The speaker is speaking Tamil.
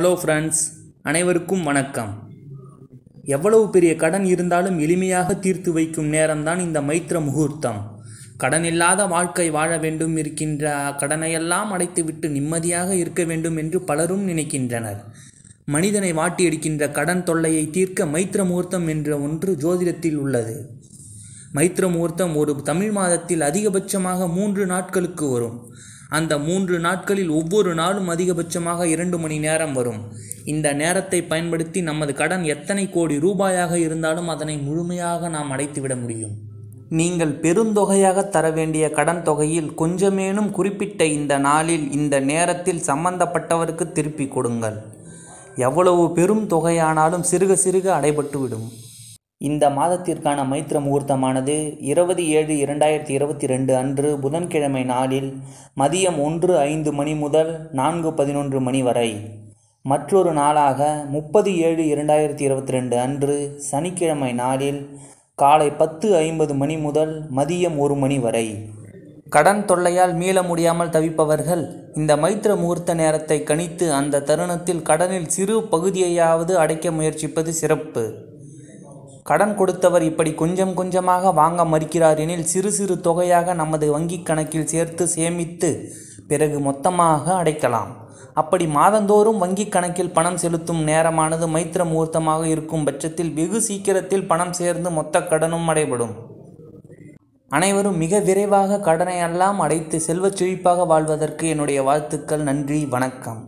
ஹலோ ஃப்ரெண்ட்ஸ் அனைவருக்கும் வணக்கம் எவ்வளவு பெரிய கடன் இருந்தாலும் எளிமையாக தீர்த்து வைக்கும் நேரம்தான் இந்த மைத்திர முகூர்த்தம் கடன் இல்லாத வாழ்க்கை வாழ வேண்டும் இருக்கின்ற கடனையெல்லாம் அடைத்துவிட்டு நிம்மதியாக இருக்க வேண்டும் என்று பலரும் நினைக்கின்றனர் மனிதனை எடுக்கின்ற கடன் தொல்லையை தீர்க்க மைத்திர முகூர்த்தம் என்ற ஒன்று ஜோதிடத்தில் உள்ளது மைத்திர முகூர்த்தம் ஒரு தமிழ் மாதத்தில் அதிகபட்சமாக மூன்று நாட்களுக்கு வரும் அந்த மூன்று நாட்களில் ஒவ்வொரு நாளும் அதிகபட்சமாக இரண்டு மணி நேரம் வரும் இந்த நேரத்தை பயன்படுத்தி நமது கடன் எத்தனை கோடி ரூபாயாக இருந்தாலும் அதனை முழுமையாக நாம் அடைத்துவிட முடியும் நீங்கள் பெருந்தொகையாக தர வேண்டிய கடன் தொகையில் கொஞ்சமேனும் குறிப்பிட்ட இந்த நாளில் இந்த நேரத்தில் சம்பந்தப்பட்டவருக்கு திருப்பி கொடுங்கள் எவ்வளவு பெரும் தொகையானாலும் சிறுக சிறுக அடைபட்டுவிடும் இந்த மாதத்திற்கான மைத்திர முகூர்த்தமானது இருபது ஏழு இரண்டாயிரத்தி இருபத்தி ரெண்டு அன்று புதன்கிழமை நாளில் மதியம் ஒன்று ஐந்து மணி முதல் நான்கு பதினொன்று மணி வரை மற்றொரு நாளாக முப்பது ஏழு இரண்டாயிரத்தி இருபத்தி ரெண்டு அன்று சனிக்கிழமை நாளில் காலை பத்து ஐம்பது மணி முதல் மதியம் ஒரு மணி வரை கடன் தொல்லையால் மீள முடியாமல் தவிப்பவர்கள் இந்த மைத்திர முகூர்த்த நேரத்தை கணித்து அந்த தருணத்தில் கடனில் சிறு பகுதியையாவது அடைக்க முயற்சிப்பது சிறப்பு கடன் கொடுத்தவர் இப்படி கொஞ்சம் கொஞ்சமாக வாங்க மறுக்கிறார் எனில் சிறு சிறு தொகையாக நமது வங்கிக் கணக்கில் சேர்த்து சேமித்து பிறகு மொத்தமாக அடைக்கலாம் அப்படி மாதந்தோறும் வங்கிக் கணக்கில் பணம் செலுத்தும் நேரமானது மைத்திர முகூர்த்தமாக இருக்கும் பட்சத்தில் வெகு சீக்கிரத்தில் பணம் சேர்ந்து மொத்த கடனும் அடைபடும் அனைவரும் மிக விரைவாக கடனை எல்லாம் அடைத்து செல்வச் செழிப்பாக வாழ்வதற்கு என்னுடைய வாழ்த்துக்கள் நன்றி வணக்கம்